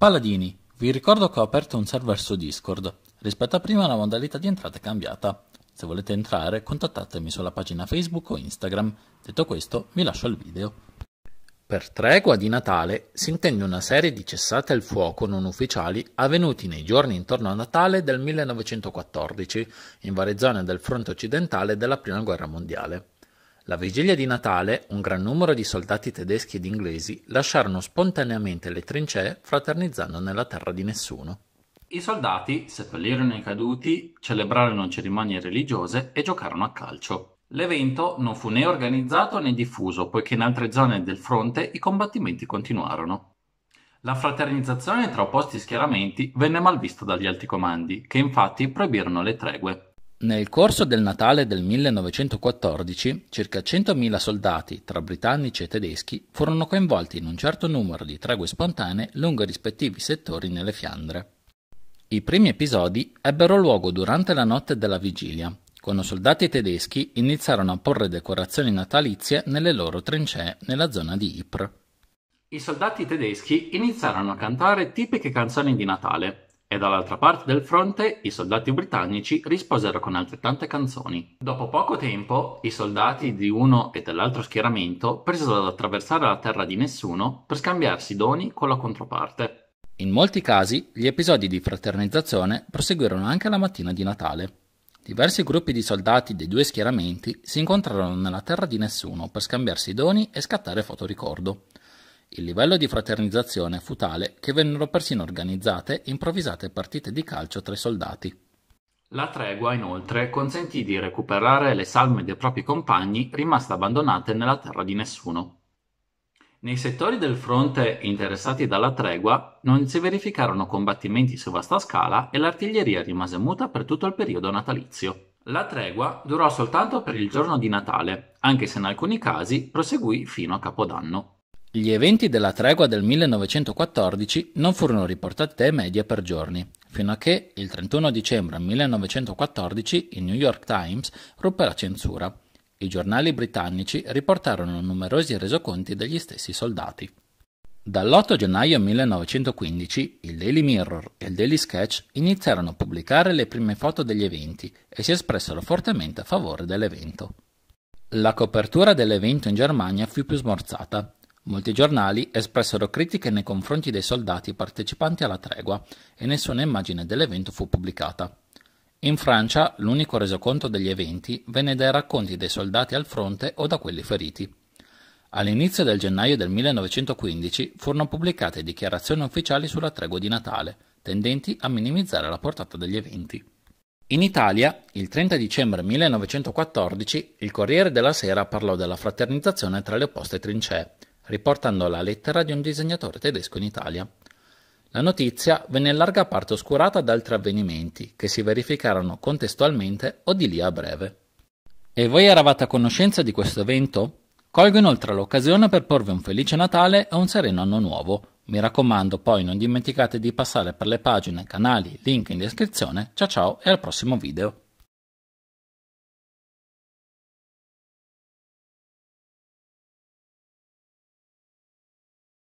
Paladini, vi ricordo che ho aperto un server su Discord. Rispetto a prima la modalità di entrata è cambiata. Se volete entrare, contattatemi sulla pagina Facebook o Instagram. Detto questo, vi lascio il video. Per tregua di Natale si intende una serie di cessate il fuoco non ufficiali avvenuti nei giorni intorno a Natale del 1914 in varie zone del fronte occidentale della Prima Guerra Mondiale. La vigilia di Natale, un gran numero di soldati tedeschi ed inglesi lasciarono spontaneamente le trincee fraternizzando nella terra di nessuno. I soldati seppellirono i caduti, celebrarono cerimonie religiose e giocarono a calcio. L'evento non fu né organizzato né diffuso, poiché in altre zone del fronte i combattimenti continuarono. La fraternizzazione tra opposti schieramenti venne malvista dagli alti comandi, che infatti proibirono le tregue nel corso del Natale del 1914, circa 100.000 soldati, tra britannici e tedeschi, furono coinvolti in un certo numero di tregue spontanee lungo i rispettivi settori nelle Fiandre. I primi episodi ebbero luogo durante la notte della vigilia, quando soldati tedeschi iniziarono a porre decorazioni natalizie nelle loro trincee nella zona di Ypres. I soldati tedeschi iniziarono a cantare tipiche canzoni di Natale, e dall'altra parte del fronte i soldati britannici risposero con altrettante canzoni. Dopo poco tempo, i soldati di uno e dell'altro schieramento presero ad attraversare la terra di nessuno per scambiarsi doni con la controparte. In molti casi, gli episodi di fraternizzazione proseguirono anche la mattina di Natale. Diversi gruppi di soldati dei due schieramenti si incontrarono nella terra di nessuno per scambiarsi doni e scattare fotoricordo. ricordo. Il livello di fraternizzazione fu tale che vennero persino organizzate improvvisate partite di calcio tra i soldati. La tregua, inoltre, consentì di recuperare le salme dei propri compagni rimaste abbandonate nella terra di nessuno. Nei settori del fronte interessati dalla tregua non si verificarono combattimenti su vasta scala e l'artiglieria rimase muta per tutto il periodo natalizio. La tregua durò soltanto per il giorno di Natale, anche se in alcuni casi proseguì fino a Capodanno. Gli eventi della tregua del 1914 non furono riportati dai media per giorni, fino a che il 31 dicembre 1914 il New York Times ruppe la censura. I giornali britannici riportarono numerosi resoconti degli stessi soldati. Dall'8 gennaio 1915 il Daily Mirror e il Daily Sketch iniziarono a pubblicare le prime foto degli eventi e si espressero fortemente a favore dell'evento. La copertura dell'evento in Germania fu più smorzata Molti giornali espressero critiche nei confronti dei soldati partecipanti alla tregua e nessuna immagine dell'evento fu pubblicata. In Francia l'unico resoconto degli eventi venne dai racconti dei soldati al fronte o da quelli feriti. All'inizio del gennaio del 1915 furono pubblicate dichiarazioni ufficiali sulla tregua di Natale, tendenti a minimizzare la portata degli eventi. In Italia, il 30 dicembre 1914, il Corriere della Sera parlò della fraternizzazione tra le opposte trincee riportando la lettera di un disegnatore tedesco in Italia. La notizia venne in larga parte oscurata da altri avvenimenti che si verificarono contestualmente o di lì a breve. E voi eravate a conoscenza di questo evento? Colgo inoltre l'occasione per porvi un felice Natale e un sereno anno nuovo. Mi raccomando, poi non dimenticate di passare per le pagine, canali, link in descrizione. Ciao ciao e al prossimo video.